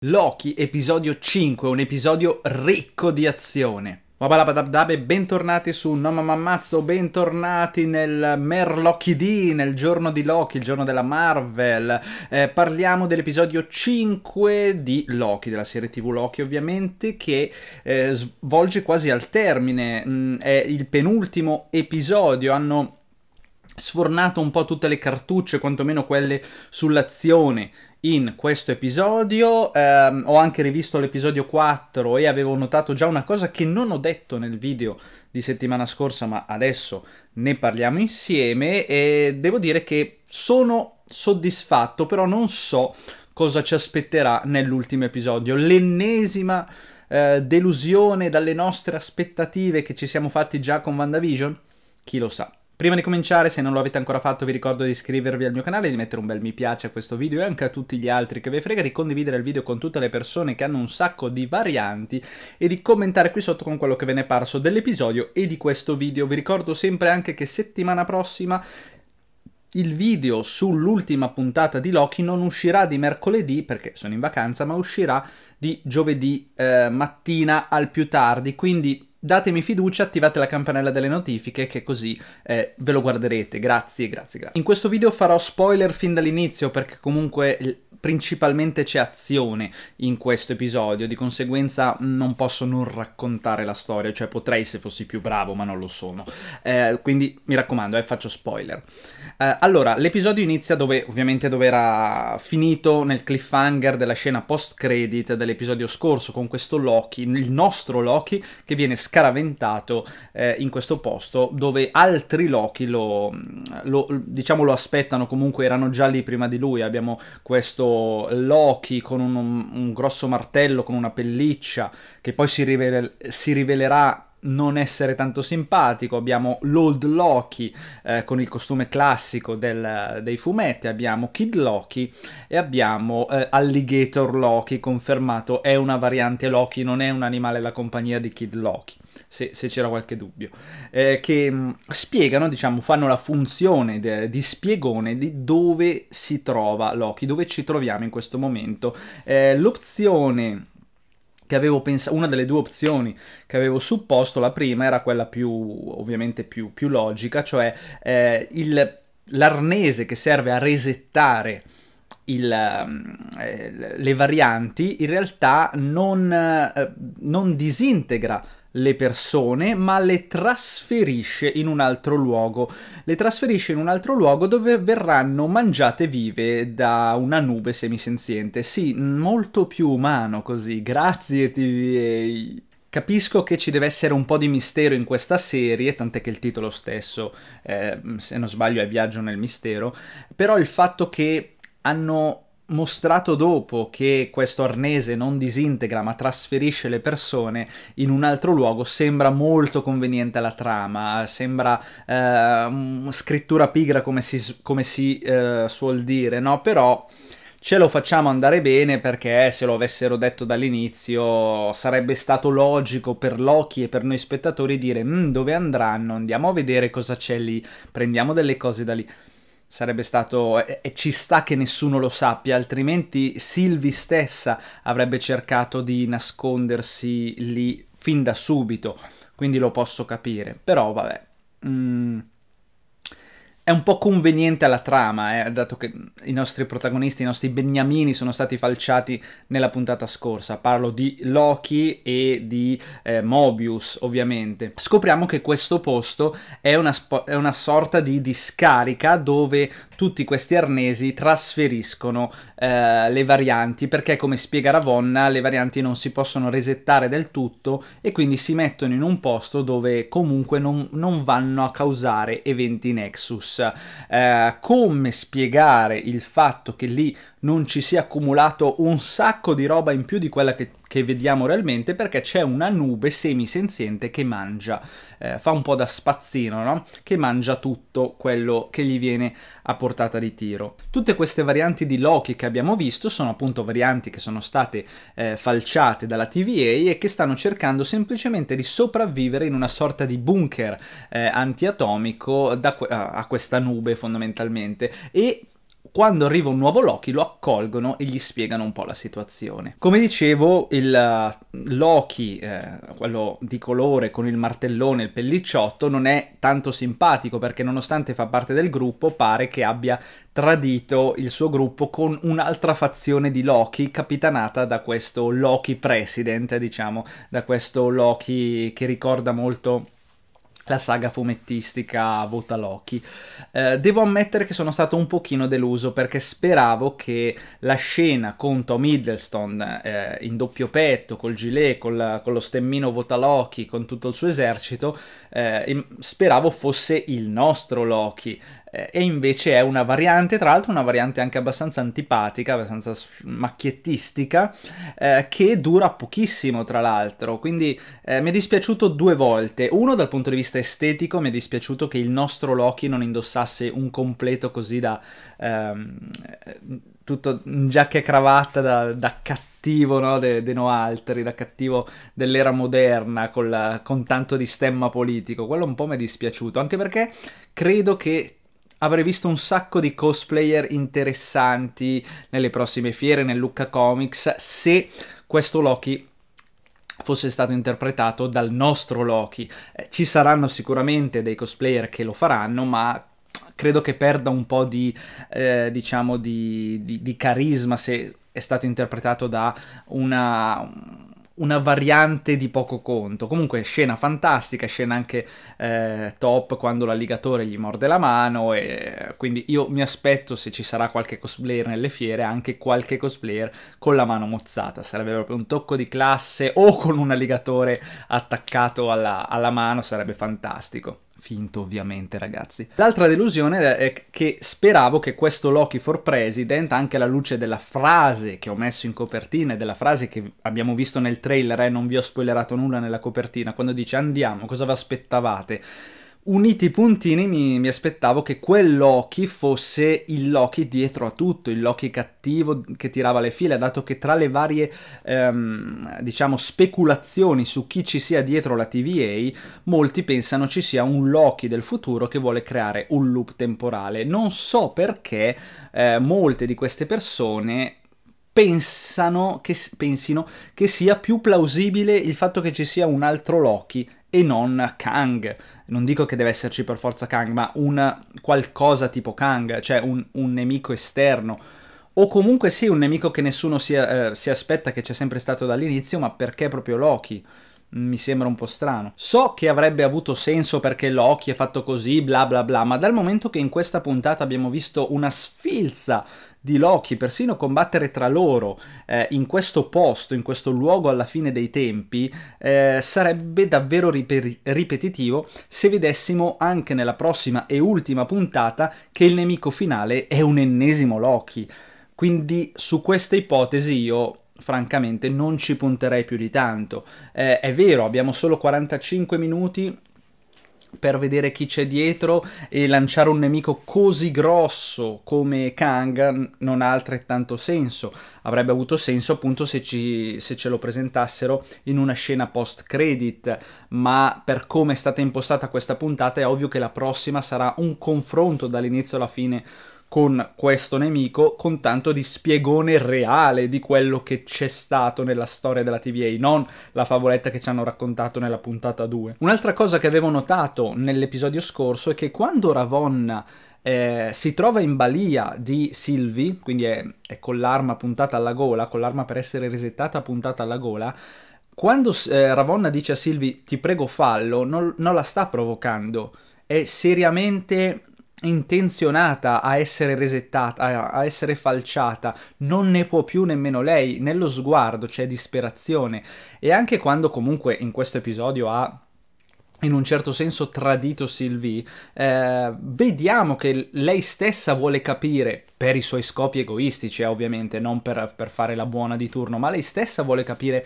Loki, episodio 5, un episodio ricco di azione. e bentornati su No Mamma bentornati nel D, nel giorno di Loki, il giorno della Marvel. Eh, parliamo dell'episodio 5 di Loki, della serie tv Loki ovviamente, che eh, svolge quasi al termine, mm, è il penultimo episodio, hanno sfornato un po' tutte le cartucce, quantomeno quelle sull'azione in questo episodio. Eh, ho anche rivisto l'episodio 4 e avevo notato già una cosa che non ho detto nel video di settimana scorsa, ma adesso ne parliamo insieme e devo dire che sono soddisfatto, però non so cosa ci aspetterà nell'ultimo episodio. L'ennesima eh, delusione dalle nostre aspettative che ci siamo fatti già con WandaVision? Chi lo sa. Prima di cominciare, se non lo avete ancora fatto, vi ricordo di iscrivervi al mio canale, di mettere un bel mi piace a questo video e anche a tutti gli altri che vi frega, di condividere il video con tutte le persone che hanno un sacco di varianti e di commentare qui sotto con quello che ve ne è parso dell'episodio e di questo video. Vi ricordo sempre anche che settimana prossima il video sull'ultima puntata di Loki non uscirà di mercoledì perché sono in vacanza, ma uscirà di giovedì eh, mattina al più tardi. Quindi datemi fiducia, attivate la campanella delle notifiche che così eh, ve lo guarderete. Grazie, grazie, grazie. In questo video farò spoiler fin dall'inizio perché comunque principalmente c'è azione in questo episodio, di conseguenza non posso non raccontare la storia, cioè potrei se fossi più bravo, ma non lo sono. Eh, quindi mi raccomando, eh, faccio spoiler. Eh, allora, l'episodio inizia dove, ovviamente, dove era finito nel cliffhanger della scena post-credit dell'episodio scorso, con questo Loki, il nostro Loki, che viene scaraventato eh, in questo posto dove altri Loki lo, lo, diciamo, lo aspettano, comunque erano già lì prima di lui. Abbiamo questo Loki con un, un grosso martello, con una pelliccia, che poi si, rivele, si rivelerà non essere tanto simpatico, abbiamo l'Old Loki eh, con il costume classico del, dei fumetti, abbiamo Kid Loki e abbiamo eh, Alligator Loki, confermato è una variante Loki, non è un animale da compagnia di Kid Loki se, se c'era qualche dubbio, eh, che mm, spiegano, diciamo, fanno la funzione de, di spiegone di dove si trova Loki, dove ci troviamo in questo momento. Eh, l'opzione che avevo pensato, una delle due opzioni che avevo supposto, la prima era quella più, ovviamente, più, più logica, cioè eh, il, l'arnese che serve a resettare il, mm, eh, le varianti, in realtà non, eh, non disintegra le persone, ma le trasferisce in un altro luogo. Le trasferisce in un altro luogo dove verranno mangiate vive da una nube semisenziente. Sì, molto più umano così. Grazie TVA. Eh, capisco che ci deve essere un po' di mistero in questa serie, tant'è che il titolo stesso, eh, se non sbaglio, è Viaggio nel mistero, però il fatto che hanno mostrato dopo che questo arnese non disintegra ma trasferisce le persone in un altro luogo sembra molto conveniente alla trama, sembra eh, scrittura pigra come si, come si eh, suol dire, no? Però ce lo facciamo andare bene perché se lo avessero detto dall'inizio sarebbe stato logico per Loki e per noi spettatori dire mm, dove andranno, andiamo a vedere cosa c'è lì, prendiamo delle cose da lì Sarebbe stato, e, ci sta che nessuno lo sappia, altrimenti Sylvie stessa avrebbe cercato di nascondersi lì fin da subito, quindi lo posso capire, però vabbè. Mm è un po' conveniente alla trama, eh, dato che i nostri protagonisti, i nostri beniamini sono stati falciati nella puntata scorsa. Parlo di Loki e di eh, Mobius, ovviamente. Scopriamo che questo posto è una, è una, sorta di discarica dove tutti questi arnesi trasferiscono eh, le varianti, perché come spiega Ravonna le varianti non si possono resettare del tutto e quindi si mettono in un posto dove comunque non, non vanno a causare eventi Nexus eh, come spiegare il fatto che lì non ci sia accumulato un sacco di roba in più di quella che, che vediamo realmente perché c'è una nube semisenziente che mangia, eh, fa un po' da spazzino, no? che mangia tutto quello che gli viene a portata di tiro. Tutte queste varianti di Loki che abbiamo visto sono appunto varianti che sono state eh, falciate dalla TVA e che stanno cercando semplicemente di sopravvivere in una sorta di bunker eh, antiatomico da, a questa nube fondamentalmente e quando arriva un nuovo Loki lo accolgono e gli spiegano un po' la situazione. Come dicevo, il eh, Loki, eh, quello di colore con il martellone e il pellicciotto, non è tanto simpatico perché nonostante fa parte del gruppo pare che abbia tradito il suo gruppo con un'altra fazione di Loki capitanata da questo Loki President, diciamo, da questo Loki che ricorda molto la saga fumettistica Vota Loki. Eh, devo ammettere che sono stato un pochino deluso perché speravo che la scena con Tom Hiddleston eh, in doppio petto, col gilet, col, con lo stemmino Vota Loki, con tutto il suo esercito, eh, speravo fosse il nostro Loki, eh, e invece è una variante, tra l'altro una variante anche abbastanza antipatica, abbastanza macchiettistica, eh, che dura pochissimo tra l'altro, quindi eh, mi è dispiaciuto due volte. Uno dal punto di vista estetico, mi è dispiaciuto che il nostro Loki non indossasse un completo così da... Ehm, tutto in giacca e cravatta da, da cattivo no, de, de no altri, da cattivo dell'era moderna con, la, con tanto di stemma politico. Quello un po' mi è dispiaciuto, anche perché credo che avrei visto un sacco di cosplayer interessanti nelle prossime fiere, nel Lucca Comics, se questo Loki fosse stato interpretato dal nostro Loki. Eh, ci saranno sicuramente dei cosplayer che lo faranno, ma credo che perda un po' di, eh, diciamo, di, di, di carisma se è stato interpretato da una, una variante di poco conto. Comunque scena fantastica, scena anche eh, top quando l'alligatore gli morde la mano e quindi io mi aspetto se ci sarà qualche cosplayer nelle fiere anche qualche cosplayer con la mano mozzata, sarebbe proprio un tocco di classe o con un alligatore attaccato alla, alla mano, sarebbe fantastico finto ovviamente ragazzi. L'altra delusione è che speravo che questo Loki for President, anche alla luce della frase che ho messo in copertina e della frase che abbiamo visto nel trailer, eh, non vi ho spoilerato nulla nella copertina, quando dice andiamo, cosa vi aspettavate? Uniti i puntini mi, mi, aspettavo che quel Loki fosse il Loki dietro a tutto, il Loki cattivo che tirava le file, dato che tra le varie ehm, diciamo speculazioni su chi ci sia dietro la TVA, molti pensano ci sia un Loki del futuro che vuole creare un loop temporale. Non so perché eh, molte di queste persone pensano che, pensino che sia più plausibile il fatto che ci sia un altro Loki e non Kang. Non dico che deve esserci per forza Kang, ma un qualcosa tipo Kang, cioè un, un nemico esterno. O comunque sì, un nemico che nessuno si, eh, si aspetta che c'è sempre stato dall'inizio, ma perché proprio Loki? Mm, mi sembra un po' strano. So che avrebbe avuto senso perché Loki è fatto così, bla bla bla, ma dal momento che in questa puntata abbiamo visto una sfilza di Loki, persino combattere tra loro eh, in questo posto, in questo luogo alla fine dei tempi, eh, sarebbe davvero riperi- ripetitivo se vedessimo anche nella prossima e ultima puntata che il nemico finale è un ennesimo Loki. Quindi su questa ipotesi io francamente non ci punterei più di tanto. Eh, è vero, abbiamo solo 45 minuti per vedere chi c'è dietro e lanciare un nemico così grosso come Kang non ha altrettanto senso. Avrebbe avuto senso appunto se, ci, se ce lo presentassero in una scena post credit, ma per come è stata impostata questa puntata è ovvio che la prossima sarà un confronto dall'inizio alla fine con questo nemico con tanto di spiegone reale di quello che c'è stato nella storia della TVA, non la favoletta che ci hanno raccontato nella puntata 2. Un'altra cosa che avevo notato nell'episodio scorso è che quando Ravonna eh, si trova in balia di Sylvie, quindi è, è, con l'arma puntata alla gola, con l'arma per essere resettata puntata alla gola, quando eh, Ravonna dice a Sylvie ti prego fallo, non, non la sta provocando, è seriamente intenzionata a essere resettata, a essere falciata, non ne può più nemmeno lei, nello sguardo c'è disperazione e anche quando comunque in questo episodio ha in un certo senso tradito Sylvie, eh, vediamo che lei stessa vuole capire, per i suoi scopi egoistici eh, ovviamente, non per, per fare la buona di turno, ma lei stessa vuole capire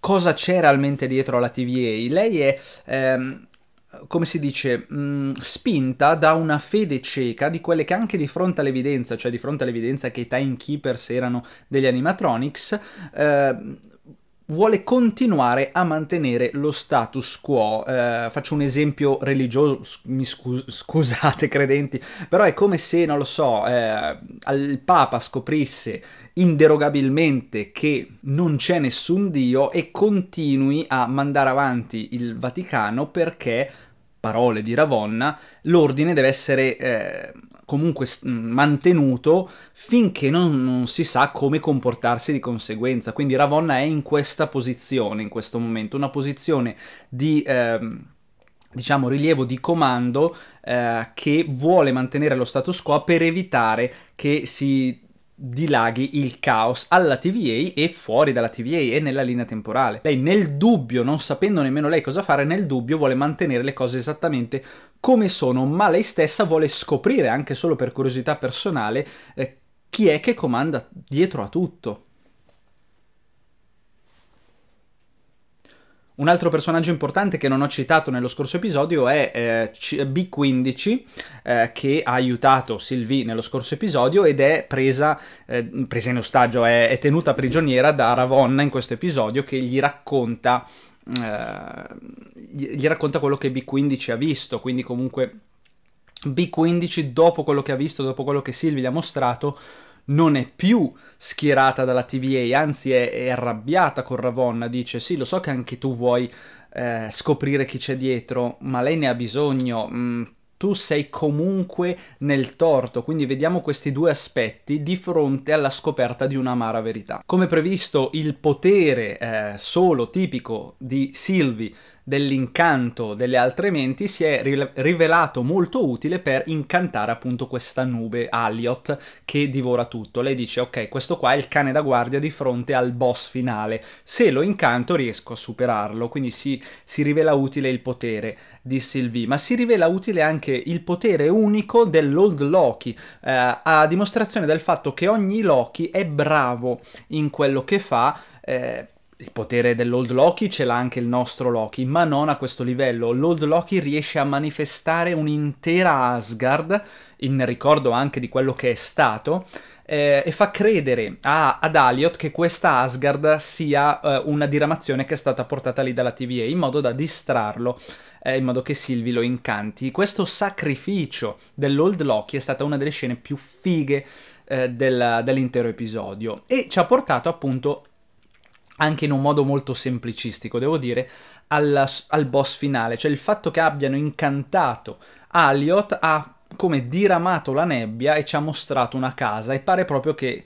cosa c'è realmente dietro alla TVA. Lei è... Ehm, come si dice, mh, mm, spinta da una fede cieca di quelle che anche di fronte all'evidenza, cioè di fronte all'evidenza che i timekeepers erano degli animatronics, eh, vuole continuare a mantenere lo status quo. Eh, faccio un esempio religioso, mi scus- scusate credenti, però è come se, non lo so, eh, il Papa scoprisse inderogabilmente che non c'è nessun Dio e continui a mandare avanti il Vaticano perché, parole di Ravonna, l'ordine deve essere... Eh, comunque mantenuto finché non, non, si sa come comportarsi di conseguenza. Quindi Ravonna è in questa posizione in questo momento, una posizione di... Ehm, diciamo rilievo di comando eh, che vuole mantenere lo status quo per evitare che si dilaghi il caos alla TVA e fuori dalla TVA e nella linea temporale. Lei nel dubbio, non sapendo nemmeno lei cosa fare, nel dubbio vuole mantenere le cose esattamente come sono, ma lei stessa vuole scoprire, anche solo per curiosità personale, eh, chi è che comanda dietro a tutto. Un altro personaggio importante che non ho citato nello scorso episodio è eh, B15 eh, che ha aiutato Sylvie nello scorso episodio ed è presa, eh, presa in ostaggio, è, è tenuta prigioniera da Ravonna in questo episodio che gli racconta eh, gli racconta quello che B15 ha visto, quindi comunque B15 dopo quello che ha visto, dopo quello che Sylvie gli ha mostrato, non è più schierata dalla TVA, anzi è, è arrabbiata con Ravonna, dice sì lo so che anche tu vuoi eh, scoprire chi c'è dietro, ma lei ne ha bisogno, mm, tu sei comunque nel torto, quindi vediamo questi due aspetti di fronte alla scoperta di un'amara verità. Come previsto, il potere eh, solo tipico di Sylvie dell'incanto delle altre menti si è rivelato molto utile per incantare appunto questa nube Aliot che divora tutto. Lei dice ok questo qua è il cane da guardia di fronte al boss finale, se lo incanto riesco a superarlo, quindi si, si rivela utile il potere di Sylvie, ma si rivela utile anche il potere unico dell'Old Loki, eh, a dimostrazione del fatto che ogni Loki è bravo in quello che fa. Eh, il potere dell'Old Loki ce l'ha anche il nostro Loki, ma non a questo livello. L'Old Loki riesce a manifestare un'intera Asgard, in ricordo anche di quello che è stato, eh, e fa credere a, ad Aliot che questa Asgard sia eh, una diramazione che è stata portata lì dalla TVA, in modo da distrarlo, eh, in modo che Sylvie lo incanti. Questo sacrificio dell'Old Loki è stata una delle scene più fighe eh, del, dell'intero episodio e ci ha portato appunto anche in un modo molto semplicistico, devo dire, alla, al boss finale. Cioè il fatto che abbiano incantato Aliot ha come diramato la nebbia e ci ha mostrato una casa e pare proprio che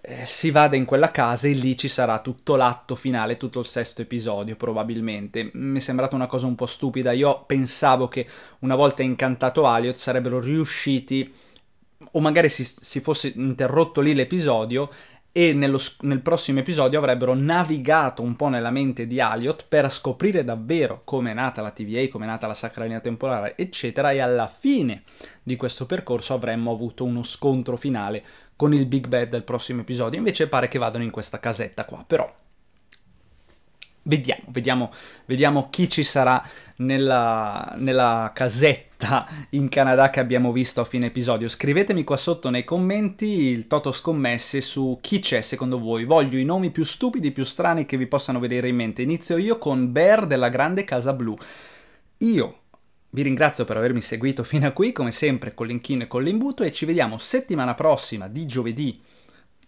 eh, si vada in quella casa e lì ci sarà tutto l'atto finale, tutto il sesto episodio probabilmente. Mi è sembrata una cosa un po' stupida, io pensavo che una volta incantato Aliot sarebbero riusciti o magari si, si fosse interrotto lì l'episodio e nello, nel prossimo episodio avrebbero navigato un po' nella mente di Aliot per scoprire davvero come è nata la TVA, come è nata la sacra linea temporale, eccetera, e alla fine di questo percorso avremmo avuto uno scontro finale con il Big Bad del prossimo episodio, invece pare che vadano in questa casetta qua, però vediamo, vediamo, vediamo chi ci sarà nella, nella casetta diretta in Canada che abbiamo visto a fine episodio. Scrivetemi qua sotto nei commenti il toto scommesse su chi c'è secondo voi. Voglio i nomi più stupidi, più strani che vi possano vedere in mente. Inizio io con Bear della Grande Casa Blu. Io vi ringrazio per avermi seguito fino a qui, come sempre con l'inchino e con l'imbuto e ci vediamo settimana prossima di giovedì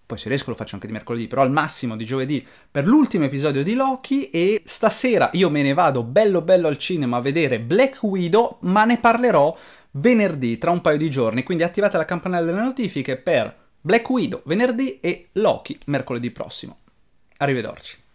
poi se riesco lo faccio anche di mercoledì, però al massimo di giovedì per l'ultimo episodio di Loki e stasera io me ne vado bello bello al cinema a vedere Black Widow, ma ne parlerò venerdì tra un paio di giorni, quindi attivate la campanella delle notifiche per Black Widow venerdì e Loki mercoledì prossimo. Arrivederci.